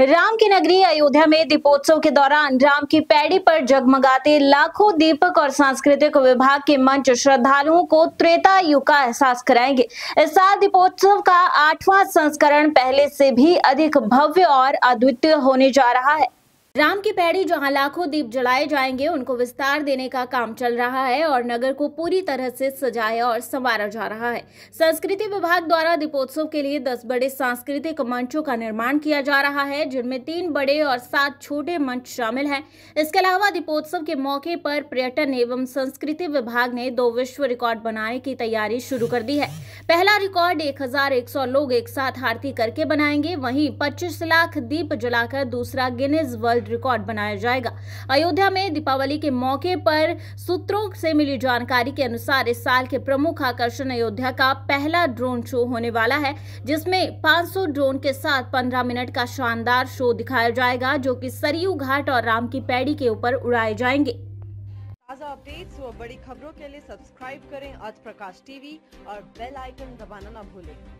राम की नगरी अयोध्या में दीपोत्सव के दौरान राम की पैड़ी पर जगमगाते लाखों दीपक और सांस्कृतिक विभाग के मंच श्रद्धालुओं को त्रेता युग का एहसास कराएंगे इस साल दीपोत्सव का आठवां संस्करण पहले से भी अधिक भव्य और अद्वितीय होने जा रहा है राम की पैड़ी जहां लाखों दीप जलाए जाएंगे उनको विस्तार देने का काम चल रहा है और नगर को पूरी तरह से सजाया और संवारा जा रहा है संस्कृति विभाग द्वारा दीपोत्सव के लिए दस बड़े सांस्कृतिक मंचों का निर्माण किया जा रहा है जिनमें तीन बड़े और सात छोटे मंच शामिल हैं इसके अलावा दीपोत्सव के मौके पर पर्यटन एवं संस्कृति विभाग ने दो विश्व रिकॉर्ड बनाने की तैयारी शुरू कर दी है पहला रिकॉर्ड एक लोग एक साथ आरती करके बनाएंगे वही पच्चीस लाख दीप जलाकर दूसरा गिनेज वर्ल्ड वर्ल्ड रिकॉर्ड बनाया जाएगा अयोध्या में दीपावली के मौके पर सूत्रों से मिली जानकारी के अनुसार इस साल के प्रमुख आकर्षण अयोध्या का पहला ड्रोन शो होने वाला है जिसमें 500 ड्रोन के साथ 15 मिनट का शानदार शो दिखाया जाएगा जो कि सरयू घाट और राम की पैड़ी के ऊपर उड़ाए जाएंगे ताज़ा अपडेट्स और बड़ी खबरों के लिए सब्सक्राइब करें आज प्रकाश टीवी और बेल आइकन दबाना ना भूलें